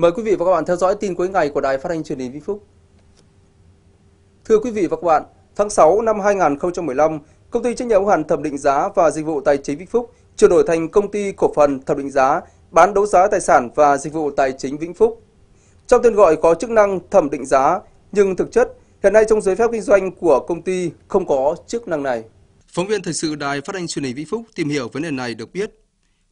Mời quý vị và các bạn theo dõi tin cuối ngày của Đài Phát thanh Truyền hình Vĩnh Phúc. Thưa quý vị và các bạn, tháng 6 năm 2015, công ty trách nhiệm hữu hạn thẩm định giá và dịch vụ tài chính Vĩnh Phúc chuyển đổi thành công ty cổ phần thẩm định giá, bán đấu giá tài sản và dịch vụ tài chính Vĩnh Phúc. Trong tên gọi có chức năng thẩm định giá, nhưng thực chất hiện nay trong giấy phép kinh doanh của công ty không có chức năng này. Phóng viên thời sự Đài Phát thanh Truyền hình Vĩnh Phúc tìm hiểu vấn đề này được biết,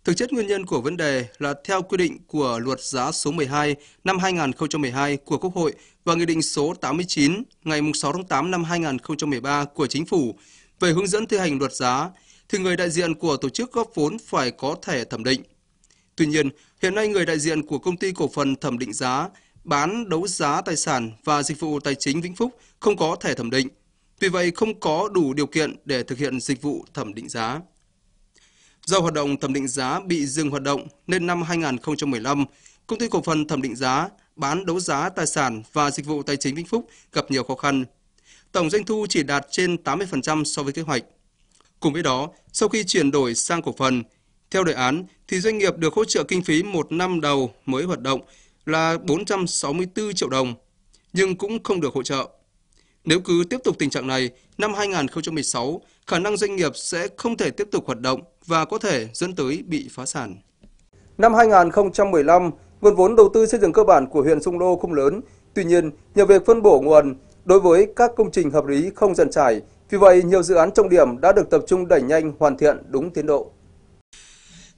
Thực chất nguyên nhân của vấn đề là theo quy định của luật giá số 12 năm 2012 của Quốc hội và Nghị định số 89 ngày 6 tháng 8 năm 2013 của Chính phủ về hướng dẫn thi hành luật giá, thì người đại diện của tổ chức góp vốn phải có thẻ thẩm định. Tuy nhiên, hiện nay người đại diện của công ty cổ phần thẩm định giá bán đấu giá tài sản và dịch vụ tài chính Vĩnh Phúc không có thẻ thẩm định. Vì vậy không có đủ điều kiện để thực hiện dịch vụ thẩm định giá. Do hoạt động thẩm định giá bị dừng hoạt động nên năm 2015, công ty cổ phần thẩm định giá bán đấu giá tài sản và dịch vụ tài chính Vĩnh Phúc gặp nhiều khó khăn. Tổng doanh thu chỉ đạt trên 80% so với kế hoạch. Cùng với đó, sau khi chuyển đổi sang cổ phần, theo đề án thì doanh nghiệp được hỗ trợ kinh phí một năm đầu mới hoạt động là 464 triệu đồng, nhưng cũng không được hỗ trợ. Nếu cứ tiếp tục tình trạng này, năm 2016, khả năng doanh nghiệp sẽ không thể tiếp tục hoạt động và có thể dẫn tới bị phá sản. Năm 2015, nguồn vốn đầu tư xây dựng cơ bản của huyện Sông Lô không lớn. Tuy nhiên, nhờ việc phân bổ nguồn đối với các công trình hợp lý không dần trải, vì vậy nhiều dự án trọng điểm đã được tập trung đẩy nhanh hoàn thiện đúng tiến độ.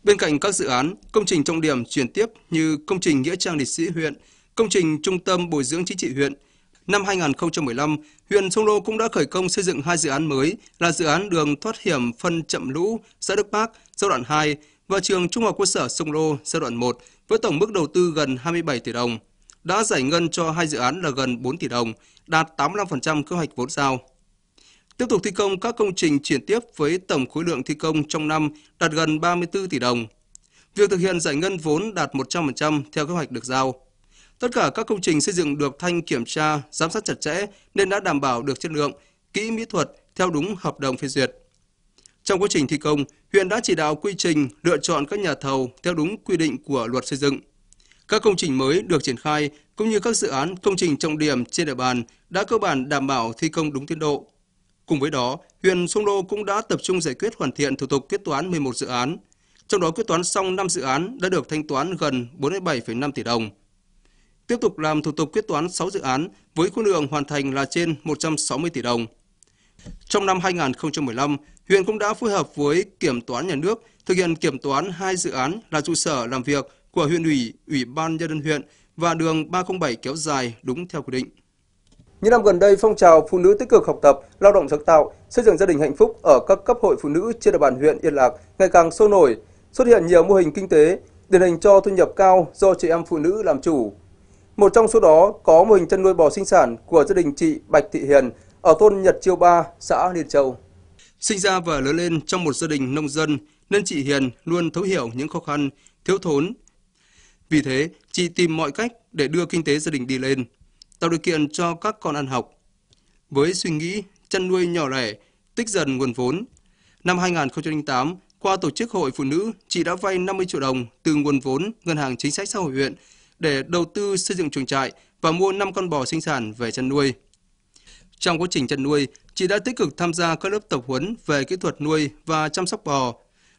Bên cạnh các dự án, công trình trọng điểm chuyển tiếp như công trình Nghĩa trang liệt sĩ huyện, công trình Trung tâm Bồi dưỡng Chính trị huyện, Năm 2015, huyện Sông Lô cũng đã khởi công xây dựng hai dự án mới là dự án đường thoát hiểm phân chậm lũ xã Đức bắc giai đoạn 2 và trường Trung học cơ sở Sông Lô giai đoạn 1 với tổng mức đầu tư gần 27 tỷ đồng. Đã giải ngân cho hai dự án là gần 4 tỷ đồng, đạt 85% kế hoạch vốn giao. Tiếp tục thi công các công trình chuyển tiếp với tổng khối lượng thi công trong năm đạt gần 34 tỷ đồng. Việc thực hiện giải ngân vốn đạt 100% theo kế hoạch được giao. Tất cả các công trình xây dựng được Thanh kiểm tra, giám sát chặt chẽ nên đã đảm bảo được chất lượng, kỹ mỹ thuật theo đúng hợp đồng phê duyệt. Trong quá trình thi công, huyện đã chỉ đạo quy trình lựa chọn các nhà thầu theo đúng quy định của luật xây dựng. Các công trình mới được triển khai cũng như các dự án công trình trọng điểm trên địa bàn đã cơ bản đảm bảo thi công đúng tiến độ. Cùng với đó, huyện Sông Lô cũng đã tập trung giải quyết hoàn thiện thủ tục quyết toán 11 dự án. Trong đó quyết toán xong 5 dự án đã được thanh toán gần 47,5 tỷ đồng tiếp tục làm thủ tục quyết toán 6 dự án với khối lượng hoàn thành là trên 160 tỷ đồng. Trong năm 2015, huyện cũng đã phối hợp với Kiểm toán Nhà nước thực hiện kiểm toán hai dự án là trụ sở làm việc của huyện ủy, ủy ban nhân dân huyện và đường 307 kéo dài đúng theo quy định. Những năm gần đây, phong trào phụ nữ tích cực học tập, lao động sáng tạo, xây dựng gia đình hạnh phúc ở các cấp hội phụ nữ trên địa bàn huyện Yên Lạc ngày càng sôi nổi, xuất hiện nhiều mô hình kinh tế, điển hình cho thu nhập cao do chị em phụ nữ làm chủ, một trong số đó có mô hình chăn nuôi bò sinh sản của gia đình chị Bạch Thị Hiền ở thôn Nhật Chiêu 3, xã Liên Châu. Sinh ra và lớn lên trong một gia đình nông dân nên chị Hiền luôn thấu hiểu những khó khăn, thiếu thốn. Vì thế, chị tìm mọi cách để đưa kinh tế gia đình đi lên, tạo điều kiện cho các con ăn học. Với suy nghĩ chăn nuôi nhỏ lẻ, tích dần nguồn vốn, năm 2008, qua tổ chức Hội Phụ Nữ, chị đã vay 50 triệu đồng từ nguồn vốn Ngân hàng Chính sách Xã hội huyện để đầu tư xây dựng chuồng trại và mua 5 con bò sinh sản về chăn nuôi. Trong quá trình chăn nuôi, chị đã tích cực tham gia các lớp tập huấn về kỹ thuật nuôi và chăm sóc bò.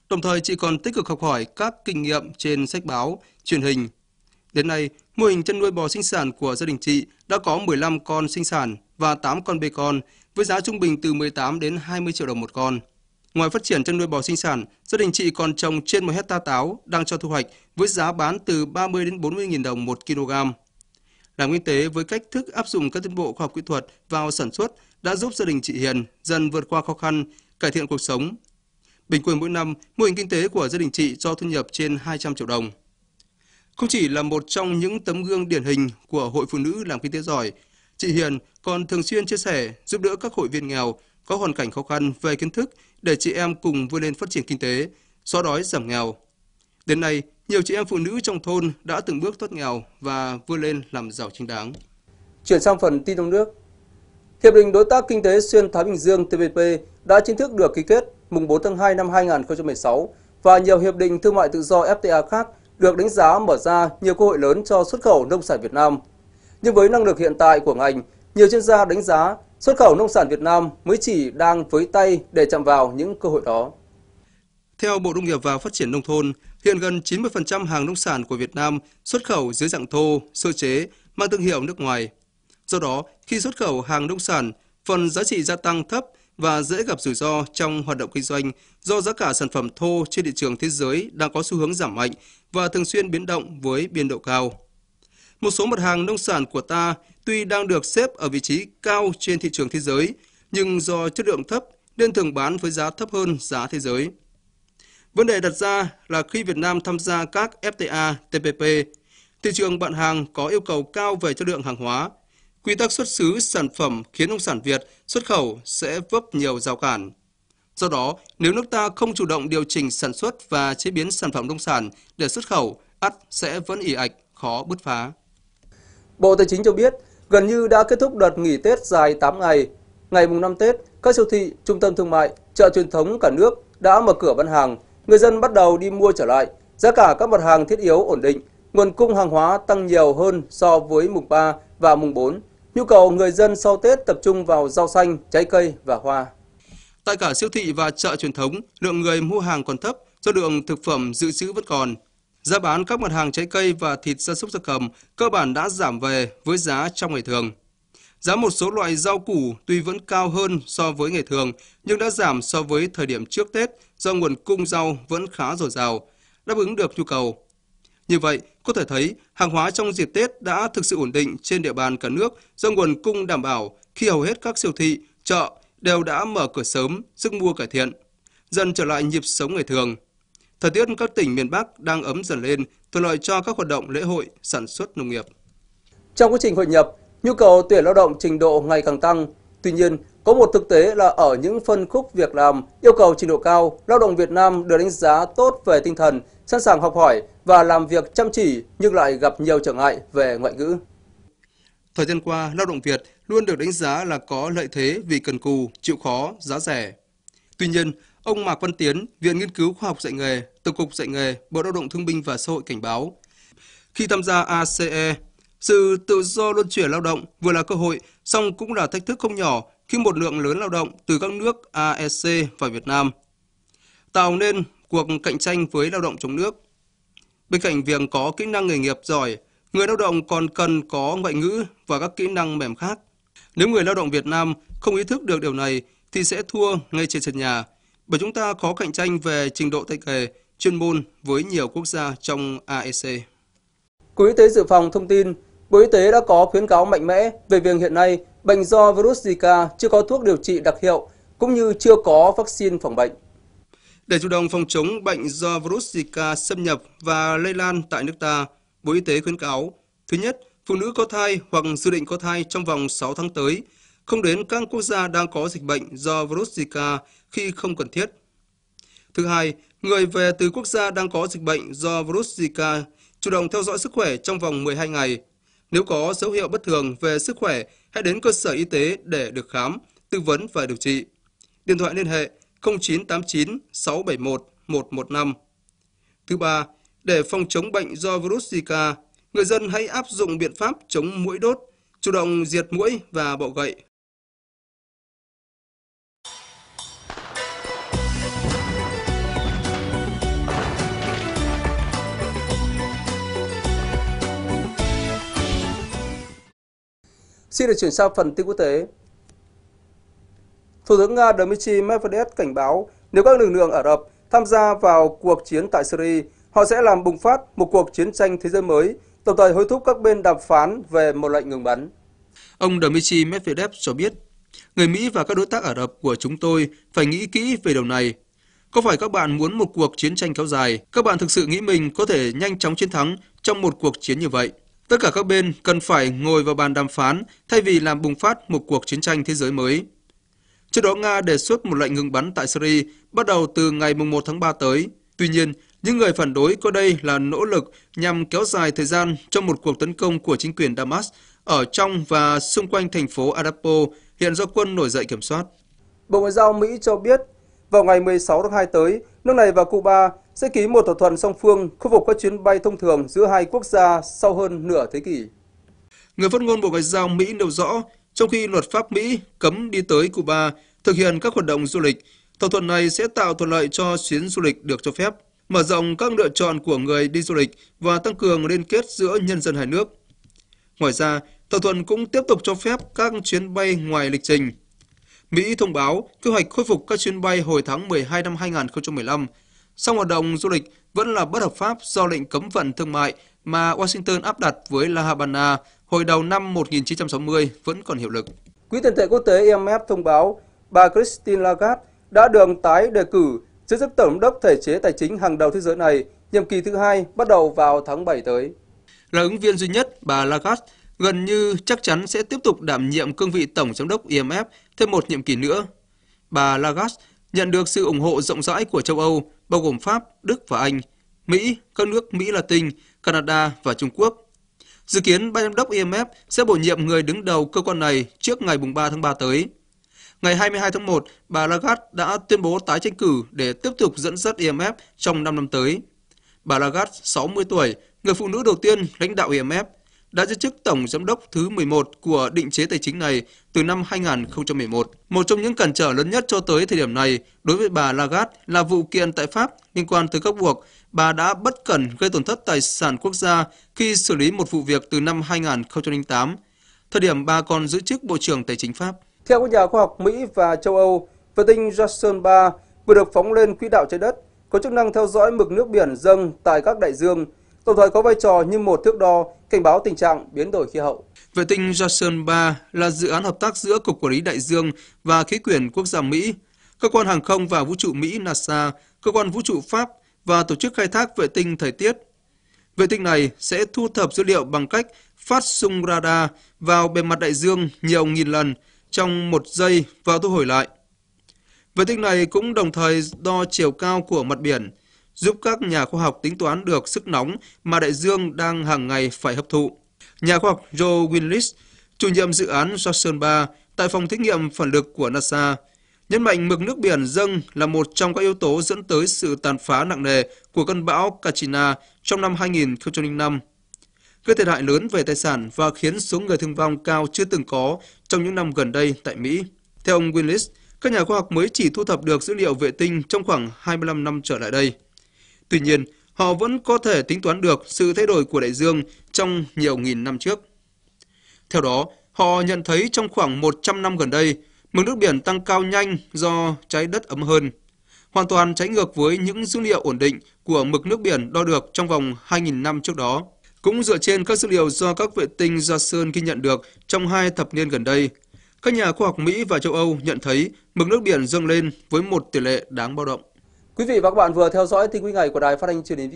Đồng thời chị còn tích cực học hỏi các kinh nghiệm trên sách báo, truyền hình. Đến nay, mô hình chăn nuôi bò sinh sản của gia đình chị đã có 15 con sinh sản và 8 con bê con với giá trung bình từ 18 đến 20 triệu đồng một con. Ngoài phát triển chăn nuôi bò sinh sản, gia đình chị còn trồng trên 1 hecta táo đang cho thu hoạch với giá bán từ 30 đến 40 000 đồng 1 kg. Làm kinh tế với cách thức áp dụng các tiến bộ khoa học kỹ thuật vào sản xuất đã giúp gia đình chị Hiền dần vượt qua khó khăn, cải thiện cuộc sống. Bình quân mỗi năm, mô hình kinh tế của gia đình chị cho thu nhập trên 200 triệu đồng. Không chỉ là một trong những tấm gương điển hình của Hội Phụ Nữ làm kinh tế giỏi, chị Hiền còn thường xuyên chia sẻ giúp đỡ các hội viên nghèo có hoàn cảnh khó khăn về kiến thức để chị em cùng vươn lên phát triển kinh tế, xóa đói giảm nghèo. Đến nay, nhiều chị em phụ nữ trong thôn đã từng bước thoát nghèo và vươn lên làm giàu chính đáng. Chuyển sang phần tin trong nước. Hiệp định đối tác kinh tế xuyên Thái Bình Dương TPP đã chính thức được ký kết mùng 4 tháng 2 năm 2016 và nhiều hiệp định thương mại tự do FTA khác được đánh giá mở ra nhiều cơ hội lớn cho xuất khẩu nông sản Việt Nam. Nhưng với năng lực hiện tại của ngành, nhiều chuyên gia đánh giá Xuất khẩu nông sản Việt Nam mới chỉ đang với tay để chạm vào những cơ hội đó. Theo Bộ Nông nghiệp và Phát triển Nông thôn, hiện gần 90% hàng nông sản của Việt Nam xuất khẩu dưới dạng thô, sơ chế, mang thương hiệu nước ngoài. Do đó, khi xuất khẩu hàng nông sản, phần giá trị gia tăng thấp và dễ gặp rủi ro trong hoạt động kinh doanh do giá cả sản phẩm thô trên thị trường thế giới đang có xu hướng giảm mạnh và thường xuyên biến động với biên độ cao. Một số mặt hàng nông sản của ta tuy đang được xếp ở vị trí cao trên thị trường thế giới, nhưng do chất lượng thấp nên thường bán với giá thấp hơn giá thế giới. Vấn đề đặt ra là khi Việt Nam tham gia các FTA, TPP, thị trường bạn hàng có yêu cầu cao về chất lượng hàng hóa. Quy tắc xuất xứ sản phẩm khiến nông sản Việt xuất khẩu sẽ vấp nhiều rào cản. Do đó, nếu nước ta không chủ động điều chỉnh sản xuất và chế biến sản phẩm nông sản để xuất khẩu, ắt sẽ vẫn ỉ ạch, khó bứt phá. Bộ Tài chính cho biết, Gần như đã kết thúc đợt nghỉ Tết dài 8 ngày. Ngày mùng 5 Tết, các siêu thị, trung tâm thương mại, chợ truyền thống cả nước đã mở cửa bán hàng. Người dân bắt đầu đi mua trở lại. Giá cả các mặt hàng thiết yếu ổn định, nguồn cung hàng hóa tăng nhiều hơn so với mùng 3 và mùng 4. Nhu cầu người dân sau Tết tập trung vào rau xanh, trái cây và hoa. Tại cả siêu thị và chợ truyền thống, lượng người mua hàng còn thấp, do lượng thực phẩm dự trữ vẫn còn. Giá bán các mặt hàng trái cây và thịt gia súc gia cầm cơ bản đã giảm về với giá trong ngày thường. Giá một số loại rau củ tuy vẫn cao hơn so với ngày thường nhưng đã giảm so với thời điểm trước Tết do nguồn cung rau vẫn khá dồi dào, đáp ứng được nhu cầu. Như vậy, có thể thấy hàng hóa trong dịp Tết đã thực sự ổn định trên địa bàn cả nước do nguồn cung đảm bảo khi hầu hết các siêu thị, chợ đều đã mở cửa sớm, sức mua cải thiện, dần trở lại nhịp sống ngày thường. Thời tiết các tỉnh miền Bắc đang ấm dần lên, thuận lợi cho các hoạt động lễ hội, sản xuất nông nghiệp. Trong quá trình hội nhập, nhu cầu tuyển lao động trình độ ngày càng tăng. Tuy nhiên, có một thực tế là ở những phân khúc việc làm yêu cầu trình độ cao, lao động Việt Nam được đánh giá tốt về tinh thần, sẵn sàng học hỏi và làm việc chăm chỉ nhưng lại gặp nhiều trở ngại về ngoại ngữ. Thời gian qua, lao động Việt luôn được đánh giá là có lợi thế vì cần cù, chịu khó, giá rẻ. Tuy nhiên, Ông Mạc Văn Tiến, Viện Nghiên cứu Khoa học Dạy nghề, Tổng cục Dạy nghề, Bộ Lao động Thương binh và Xã hội cảnh báo. Khi tham gia ACE, sự tự do luân chuyển lao động vừa là cơ hội, song cũng là thách thức không nhỏ khi một lượng lớn lao động từ các nước AEC và Việt Nam. Tạo nên cuộc cạnh tranh với lao động trong nước. Bên cạnh việc có kỹ năng nghề nghiệp giỏi, người lao động còn cần có ngoại ngữ và các kỹ năng mềm khác. Nếu người lao động Việt Nam không ý thức được điều này thì sẽ thua ngay trên sân nhà – bởi chúng ta khó cạnh tranh về trình độ tay nghề, chuyên môn với nhiều quốc gia trong AEC. Cục Y tế Dự phòng thông tin, Bộ Y tế đã có khuyến cáo mạnh mẽ về việc hiện nay bệnh do virus Zika chưa có thuốc điều trị đặc hiệu cũng như chưa có vaccine phòng bệnh. Để chủ động phòng chống bệnh do virus Zika xâm nhập và lây lan tại nước ta, Bộ Y tế khuyến cáo, thứ nhất, phụ nữ có thai hoặc dự định có thai trong vòng 6 tháng tới, không đến các quốc gia đang có dịch bệnh do virus Zika khi không cần thiết. Thứ hai, người về từ quốc gia đang có dịch bệnh do virus Zika chủ động theo dõi sức khỏe trong vòng 12 ngày. Nếu có dấu hiệu bất thường về sức khỏe, hãy đến cơ sở y tế để được khám, tư vấn và điều trị. Điện thoại liên hệ 0989 671 115. Thứ ba, để phòng chống bệnh do virus Zika, người dân hãy áp dụng biện pháp chống mũi đốt, chủ động diệt mũi và bọ gậy Xin được chuyển sang phần tin quốc tế. Thủ tướng Nga Dmitry Medvedev cảnh báo nếu các lực lượng Ả Rập tham gia vào cuộc chiến tại Syria, họ sẽ làm bùng phát một cuộc chiến tranh thế giới mới, đồng thời hối thúc các bên đàm phán về một lệnh ngừng bắn. Ông Dmitry Medvedev cho biết, người Mỹ và các đối tác Ả Rập của chúng tôi phải nghĩ kỹ về điều này. Có phải các bạn muốn một cuộc chiến tranh kéo dài, các bạn thực sự nghĩ mình có thể nhanh chóng chiến thắng trong một cuộc chiến như vậy? Tất cả các bên cần phải ngồi vào bàn đàm phán thay vì làm bùng phát một cuộc chiến tranh thế giới mới. Trước đó Nga đề xuất một lệnh ngừng bắn tại Syria bắt đầu từ ngày 1 tháng 3 tới. Tuy nhiên, những người phản đối coi đây là nỗ lực nhằm kéo dài thời gian trong một cuộc tấn công của chính quyền Damas ở trong và xung quanh thành phố Aleppo hiện do quân nổi dậy kiểm soát. Bộ Ngoại giao Mỹ cho biết vào ngày 16 tháng 2 tới, nước này và Cuba sẽ ký một thỏa thuận song phương khôi phục các chuyến bay thông thường giữa hai quốc gia sau hơn nửa thế kỷ. Người phát ngôn Bộ Ngoại giao Mỹ nêu rõ, trong khi luật pháp Mỹ cấm đi tới Cuba thực hiện các hoạt động du lịch, thỏa thuận này sẽ tạo thuận lợi cho chuyến du lịch được cho phép, mở rộng các lựa chọn của người đi du lịch và tăng cường liên kết giữa nhân dân hai nước. Ngoài ra, thỏa thuận cũng tiếp tục cho phép các chuyến bay ngoài lịch trình Mỹ thông báo kế hoạch khôi phục các chuyến bay hồi tháng 12 năm 2015. Song hoạt động du lịch vẫn là bất hợp pháp do lệnh cấm vận thương mại mà Washington áp đặt với La Habana hồi đầu năm 1960 vẫn còn hiệu lực. Quỹ tiền tệ quốc tế IMF thông báo bà Christine Lagarde đã được tái đề cử giữ chức tổng đốc thể chế tài chính hàng đầu thế giới này nhiệm kỳ thứ hai bắt đầu vào tháng 7 tới. Là ứng viên duy nhất, bà Lagarde gần như chắc chắn sẽ tiếp tục đảm nhiệm cương vị tổng giám đốc IMF thêm một nhiệm kỳ nữa. Bà Lagarde nhận được sự ủng hộ rộng rãi của châu Âu, bao gồm Pháp, Đức và Anh, Mỹ, các nước Mỹ Latin, Canada và Trung Quốc. Dự kiến ban giám đốc IMF sẽ bổ nhiệm người đứng đầu cơ quan này trước ngày 3 tháng 3 tới. Ngày 22 tháng 1, bà Lagarde đã tuyên bố tái tranh cử để tiếp tục dẫn dắt IMF trong 5 năm tới. Bà Lagarde, 60 tuổi, người phụ nữ đầu tiên lãnh đạo IMF, đã giữ chức Tổng Giám đốc thứ 11 của định chế tài chính này từ năm 2011. Một trong những cản trở lớn nhất cho tới thời điểm này đối với bà Lagarde là vụ kiện tại Pháp liên quan tới các buộc bà đã bất cẩn gây tổn thất tài sản quốc gia khi xử lý một vụ việc từ năm 2008, thời điểm bà còn giữ chức Bộ trưởng Tài chính Pháp. Theo các nhà khoa học Mỹ và châu Âu, vệ tinh Jason 3 vừa được phóng lên quỹ đạo trái đất có chức năng theo dõi mực nước biển dâng tại các đại dương – đồng thời có vai trò như một thước đo cảnh báo tình trạng biến đổi khí hậu. Vệ tinh Jason 3 là dự án hợp tác giữa Cục Quản lý Đại dương và Khí quyển Quốc gia Mỹ, Cơ quan Hàng không và Vũ trụ Mỹ NASA, Cơ quan Vũ trụ Pháp và Tổ chức Khai thác Vệ tinh Thời tiết. Vệ tinh này sẽ thu thập dữ liệu bằng cách phát sung radar vào bề mặt đại dương nhiều nghìn lần trong một giây và thu hồi lại. Vệ tinh này cũng đồng thời đo chiều cao của mặt biển, giúp các nhà khoa học tính toán được sức nóng mà đại dương đang hàng ngày phải hấp thụ. Nhà khoa học Joe Willis chủ nhiệm dự án Johnson 3 tại phòng thí nghiệm phản lực của NASA, nhấn mạnh mực nước biển dâng là một trong các yếu tố dẫn tới sự tàn phá nặng nề của cơn bão Katrina trong năm 2005 gây thiệt hại lớn về tài sản và khiến số người thương vong cao chưa từng có trong những năm gần đây tại Mỹ. Theo ông Willis, các nhà khoa học mới chỉ thu thập được dữ liệu vệ tinh trong khoảng 25 năm trở lại đây. Tuy nhiên, họ vẫn có thể tính toán được sự thay đổi của đại dương trong nhiều nghìn năm trước. Theo đó, họ nhận thấy trong khoảng 100 năm gần đây, mực nước biển tăng cao nhanh do trái đất ấm hơn, hoàn toàn trái ngược với những dữ liệu ổn định của mực nước biển đo được trong vòng 2.000 năm trước đó. Cũng dựa trên các dữ liệu do các vệ tinh sơn ghi nhận được trong hai thập niên gần đây, các nhà khoa học Mỹ và châu Âu nhận thấy mực nước biển dâng lên với một tỷ lệ đáng báo động. Quý vị và các bạn vừa theo dõi tin quý ngày của Đài Phát thanh truyền hình